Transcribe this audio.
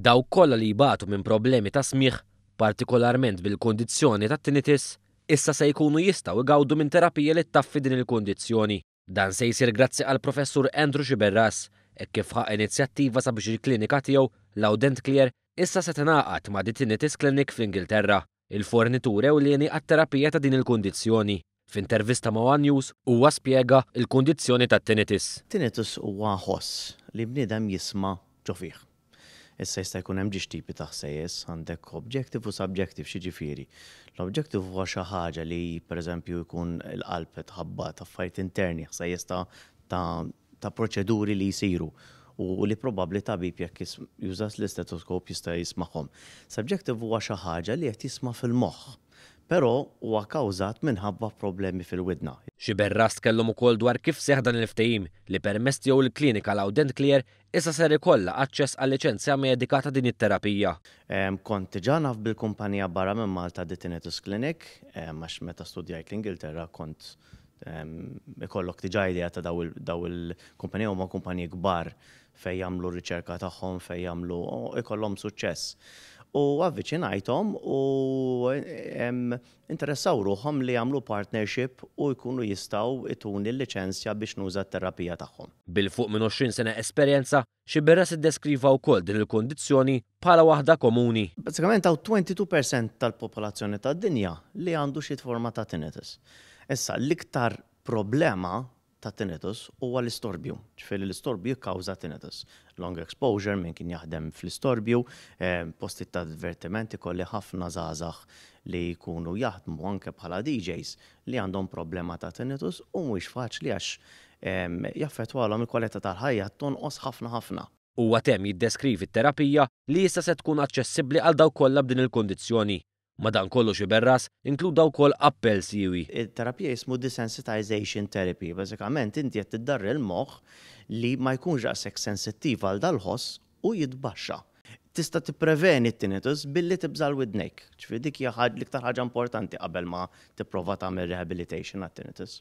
Daw kollha li jibatu minn problemi ta' smiħ, partikolarment bil kondizjoni ta' tinnitis, issa se jkunu jistaw igawdu minn terapija li taffi din il kondizjoni Dan se jisir grazzi għal professur Andrew Xiberras, e kif ħaq inizjattiva sabiex il-klinika tiegħu Laudent Clear issa se tingħaqad ma' Tinnitis Clinic fl-Ingilterra, il-fornitur ewlieni għat-terapija ta' din il kondizjoni F'intervista ma' One News huwa spjega il-kondizzjoni ta' tinnitus. Tinnitus huwa ħoss li bniedem jisma' ġofih Issa jista' jkun hemm ġiex tipi ta' ħsejjes għandek objective u xi ġifieri. l objective huwa xi ħaġa li pereżempju jkun l-qalb tħabba ta' fajt interni ħsejjes ta' proċeduri li jsiru u li probabli tabib jekk jużas l-istetoskop jista' jisma'hom. Subjective huwa xi ħaġa li qed jisma' fil-moħħ pero huwa kawżat minħabba problemi fil-widna. Xi berrast kellhom ukoll dwar kif seħdan il-ftehim li permess jew il-klinika l-Audent Clear issa ser ikollha aċċess għal liċenzja medika ta' din it-terapija. Kont diġà naf bil-kumpanija barra minn Malta Detinitus Clinic, għax meta studjajt l-Ingilterra kont ikollok diġà idea ta' daw il-kumpanija huma kumpanija kbar fej jagħmlu riċerka tagħhom, fej jagħmlu ikollhom suċċess u għavviċinajtom u interessaw ruħom li għamlu partnership u jkunu jistaw itun il licenzja biex nuża terapija tagħhom. Bil-fuq minn 20 sena esperjenza, berra se deskriva wkoll din il-kondizzjoni bħala waħda komuni. Bazzikament għaw 22% tal-popolazzjoni tad-dinja li għandu xi forma ta' tinnitus. Issa l-iktar problema ta' tinnitus huwa l-istorbju. Ġifieri l-istorbju kawza tinnitus. Long exposure minn kien jaħdem fl-istorbju, eh, posti ta' divertimenti kolli ħafna zazax li jkunu jaħdmu anke bħala DJs li għandhom problema ta' tinnitus u mhuwiex faċli għax jaffettwalhom il-kwalità tal-ħajja tonqos ħafna ħafna. Huwa tem jiddeskrivi t-terapija li jista' se tkun aċċessibbli għal daw kollha b'din il-kondizzjoni Madan kollox iberras inkluda wkoll appell siwi. Il-terapija jismu desensitization therapy, bażikament inti qed tiddarri l-moħħ li ma jkunx daqshekk sensittiv għal dal-ħoss u jitbaxxa tista' tippreveni t-tinnitus billi tibżal widnek. ċfidik dik li ktar ħagġa importanti qabel ma tipprova tagħmel rehabilitation għat-tinnitus.